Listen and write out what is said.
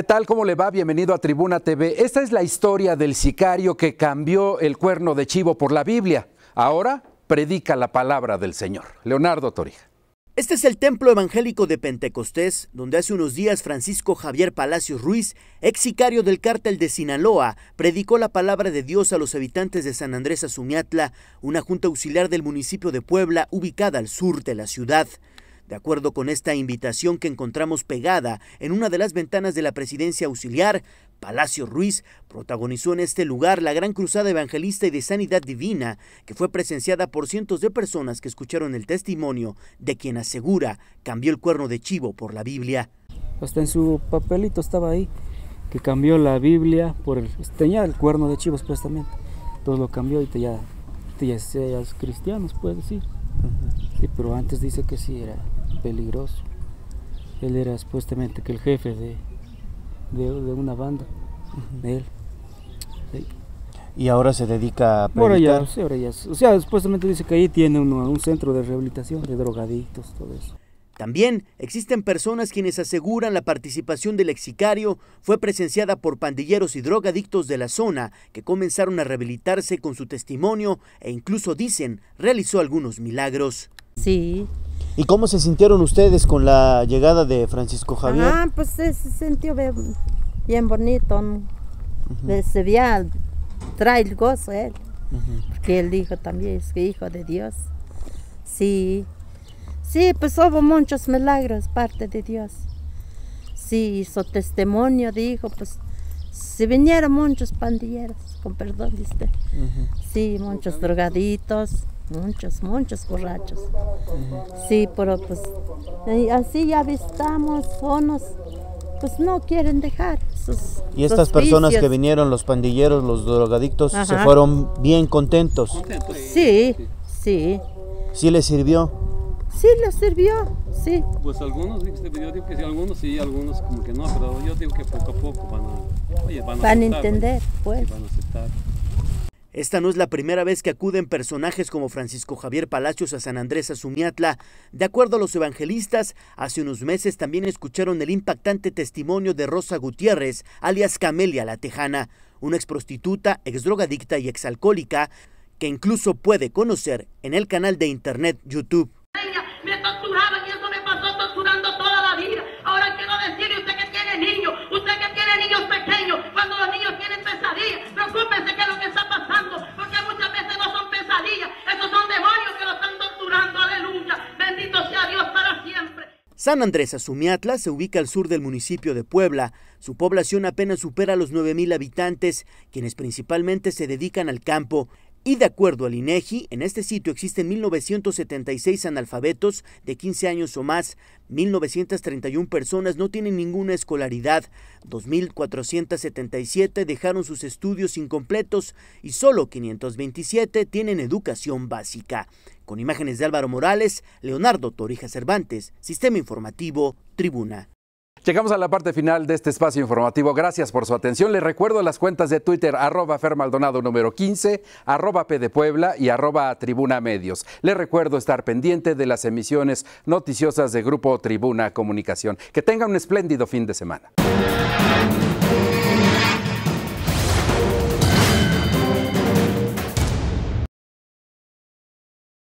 ¿Qué tal? ¿Cómo le va? Bienvenido a Tribuna TV. Esta es la historia del sicario que cambió el cuerno de chivo por la Biblia. Ahora predica la palabra del Señor. Leonardo Torija. Este es el templo evangélico de Pentecostés, donde hace unos días Francisco Javier Palacios Ruiz, ex sicario del cártel de Sinaloa, predicó la palabra de Dios a los habitantes de San Andrés Azumiatla, una junta auxiliar del municipio de Puebla ubicada al sur de la ciudad. De acuerdo con esta invitación que encontramos pegada en una de las ventanas de la presidencia auxiliar, Palacio Ruiz protagonizó en este lugar la gran cruzada evangelista y de sanidad divina, que fue presenciada por cientos de personas que escucharon el testimonio de quien asegura cambió el cuerno de chivo por la Biblia. Hasta en su papelito estaba ahí, que cambió la Biblia por el... tenía el cuerno de chivo supuestamente, todo lo cambió y te ya, te ya seas cristianos, puedes decir. Sí, pero antes dice que sí era peligroso. Él era supuestamente que el jefe de, de, una banda, de él. ¿Y ahora se dedica a predicar? Ahora ya, sí, O sea, supuestamente dice que ahí tiene un centro de rehabilitación de drogadictos, todo eso. También existen personas quienes aseguran la participación del exicario fue presenciada por pandilleros y drogadictos de la zona que comenzaron a rehabilitarse con su testimonio e incluso dicen realizó algunos milagros. Sí, ¿Y cómo se sintieron ustedes con la llegada de Francisco Javier? Ah, pues se, sintió bien, bonito. Eh, se veía, trae el gozo él. Porque él dijo también, es que hijo de Dios. Sí, sí, pues hubo muchos milagros parte de Dios. Sí, hizo testimonio, dijo, pues se vinieron muchos pandilleros, con perdón de Sí, muchos drogaditos muchos, muchos borrachos. Sí, pero pues así ya vistamos, bonos pues no quieren dejar. y estas personas que vinieron, los pandilleros, los drogadictos, se fueron bien contentos. Pues, sí, sí. ¿Sí les sirvió? Sí, les sirvió, sí. Pues algunos, digo que sí, algunos sí, algunos como que no, pero yo digo que poco a poco van a, van a, entender, pues. van a aceptar. Esta no es la primera vez que acuden personajes como Francisco Javier Palacios a San Andrés Azumiatla. De acuerdo a los evangelistas, hace unos meses también escucharon el impactante testimonio de Rosa Gutiérrez, alias Camelia La Tejana, una exprostituta, drogadicta y exalcohólica que incluso puede conocer en el canal de internet YouTube. San Andrés Azumiatla se ubica al sur del municipio de Puebla. Su población apenas supera los 9.000 habitantes, quienes principalmente se dedican al campo. Y de acuerdo al INEGI, e en este sitio existen 1976 analfabetos de 15 años o más, 1931 personas no tienen ninguna escolaridad, 2477 dejaron sus estudios incompletos y solo 527 tienen educación básica. Con imágenes de Álvaro Morales, Leonardo Torija Cervantes, Sistema Informativo, Tribuna. Llegamos a la parte final de este espacio informativo. Gracias por su atención. Les recuerdo las cuentas de Twitter, arroba fermaldonado número 15, arroba P de Puebla y arroba Tribuna Medios. Les recuerdo estar pendiente de las emisiones noticiosas de Grupo Tribuna Comunicación. Que tengan un espléndido fin de semana.